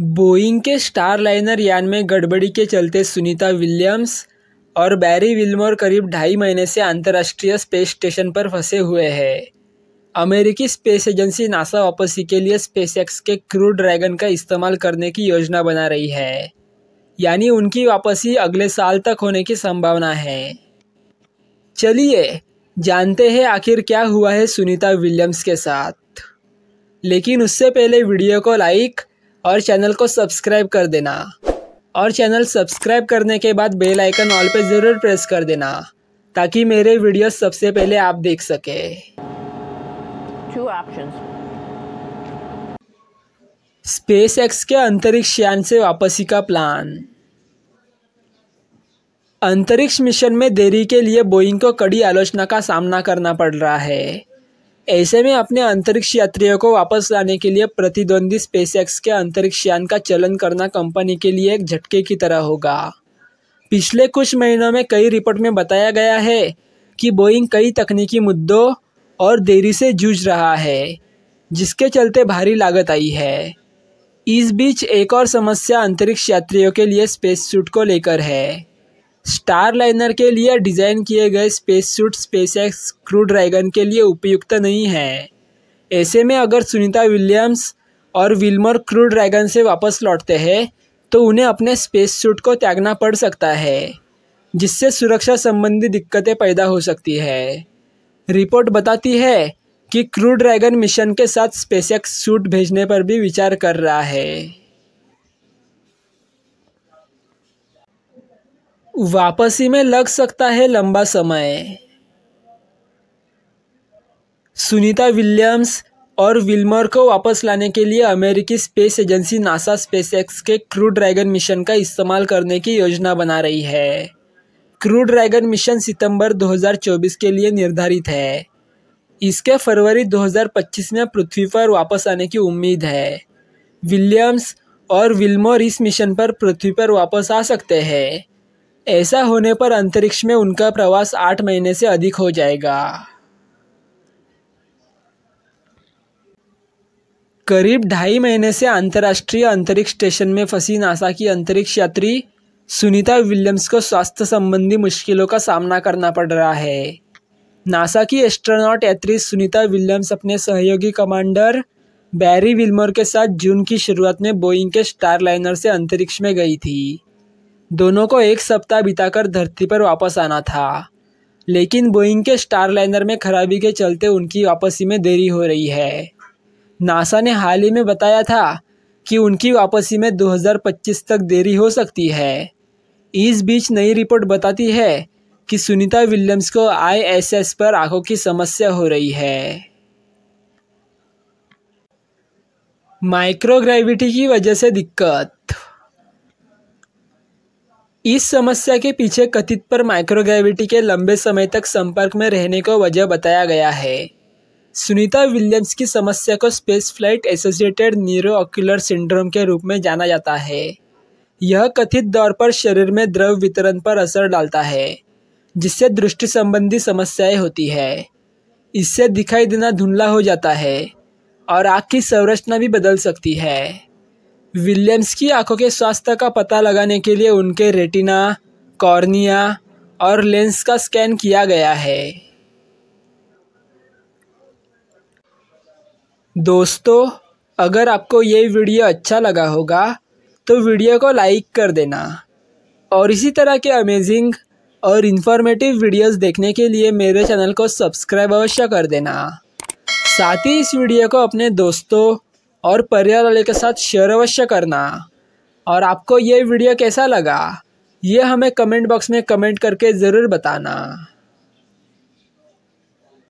Boeing के star liner यान में गड़बड़ी के चलते सुनीता विलियम्स और बैरी विल्मोर करीब ढाई महीने से अंतर्राष्ट्रीय स्पेस स्टेशन पर फंसे हुए हैं अमेरिकी स्पेस एजेंसी नासा वापसी के लिए स्पेसएक्स के क्रू ड्रैगन का इस्तेमाल करने की योजना बना रही है यानी उनकी वापसी अगले साल तक होने की संभावना है चलिए जानते हैं आखिर क्या हुआ है सुनीता विलियम्स के साथ लेकिन उससे पहले वीडियो को लाइक और चैनल को सब्सक्राइब कर देना और चैनल सब्सक्राइब करने के बाद बेल आइकन ऑल पे ज़रूर प्रेस कर देना ताकि मेरे वीडियो सबसे पहले आप देख सके स्पेस एक्स के अंतरिक्ष यान से वापसी का प्लान अंतरिक्ष मिशन में देरी के लिए बोइंग को कड़ी आलोचना का सामना करना पड़ रहा है ऐसे में अपने अंतरिक्ष यात्रियों को वापस लाने के लिए प्रतिद्वंदी स्पेसएक्स के अंतरिक्ष यान का चलन करना कंपनी के लिए एक झटके की तरह होगा पिछले कुछ महीनों में कई रिपोर्ट में बताया गया है कि बोइंग कई तकनीकी मुद्दों और देरी से जूझ रहा है जिसके चलते भारी लागत आई है इस बीच एक और समस्या अंतरिक्ष यात्रियों के लिए स्पेस सूट को लेकर है स्टार लाइनर के लिए डिज़ाइन किए गए space suit X Crew Dragon के लिए उपयुक्त नहीं है ऐसे में अगर सुनीता विलियम्स और विल्मर क्रू ड्रैगन से वापस लौटते हैं तो उन्हें अपने स्पेस सूट को त्यागना पड़ सकता है जिससे सुरक्षा संबंधी दिक्कतें पैदा हो सकती है रिपोर्ट बताती है कि क्रू ड्रैगन मिशन के साथ स्पेसएक्स सूट भेजने पर भी विचार कर रहा है वापसी में लग सकता है लंबा समय सुनीता विलियम्स और विल्मर को वापस लाने के लिए अमेरिकी स्पेस एजेंसी नासा स्पेसएक्स के क्रू ड्रैगन मिशन का इस्तेमाल करने की योजना बना रही है क्रू ड्रैगन मिशन सितंबर 2024 के लिए निर्धारित है इसके फरवरी 2025 में पृथ्वी पर वापस आने की उम्मीद है विलियम्स और विल्मोर इस मिशन पर पृथ्वी पर वापस आ सकते हैं ऐसा होने पर अंतरिक्ष में उनका प्रवास आठ महीने से अधिक हो जाएगा करीब ढाई महीने से अंतर्राष्ट्रीय अंतरिक्ष स्टेशन में फंसी नासा की अंतरिक्ष यात्री सुनीता विलियम्स को स्वास्थ्य संबंधी मुश्किलों का सामना करना पड़ रहा है नासा की एस्ट्रोनॉट यात्री सुनीता विलियम्स अपने सहयोगी कमांडर बैरी विल्मोर के साथ जून की शुरुआत में बोइंग के स्टारलाइनर से अंतरिक्ष में गई थी दोनों को एक सप्ताह बिताकर धरती पर वापस आना था लेकिन बोइंग के स्टारलाइनर में खराबी के चलते उनकी वापसी में देरी हो रही है नासा ने हाल ही में बताया था कि उनकी वापसी में 2025 तक देरी हो सकती है इस बीच नई रिपोर्ट बताती है कि सुनीता विलियम्स को आईएसएस पर आंखों की समस्या हो रही है माइक्रोग्रेविटी की वजह से दिक्कत इस समस्या के पीछे कथित पर माइक्रोग्रेविटी के लंबे समय तक संपर्क में रहने को वजह बताया गया है सुनीता विलियम्स की समस्या को space flight associated neuro ocular syndrome के रूप में जाना जाता है यह कथित तौर पर शरीर में द्रव वितरण पर असर डालता है जिससे दृष्टि संबंधी समस्याएं होती है इससे दिखाई देना धुंधला हो जाता है और आँख की संरचना भी बदल सकती है विलियम्स की आंखों के स्वास्थ्य का पता लगाने के लिए उनके रेटिना कॉर्निया और लेंस का स्कैन किया गया है दोस्तों अगर आपको ये वीडियो अच्छा लगा होगा तो वीडियो को लाइक कर देना और इसी तरह के अमेजिंग और इन्फॉर्मेटिव वीडियोस देखने के लिए मेरे चैनल को सब्सक्राइब अवश्य कर देना साथ ही इस वीडियो को अपने दोस्तों और परिवार वाले के साथ शेयर अवश्य करना और आपको ये वीडियो कैसा लगा ये हमें कमेंट बॉक्स में कमेंट करके ज़रूर बताना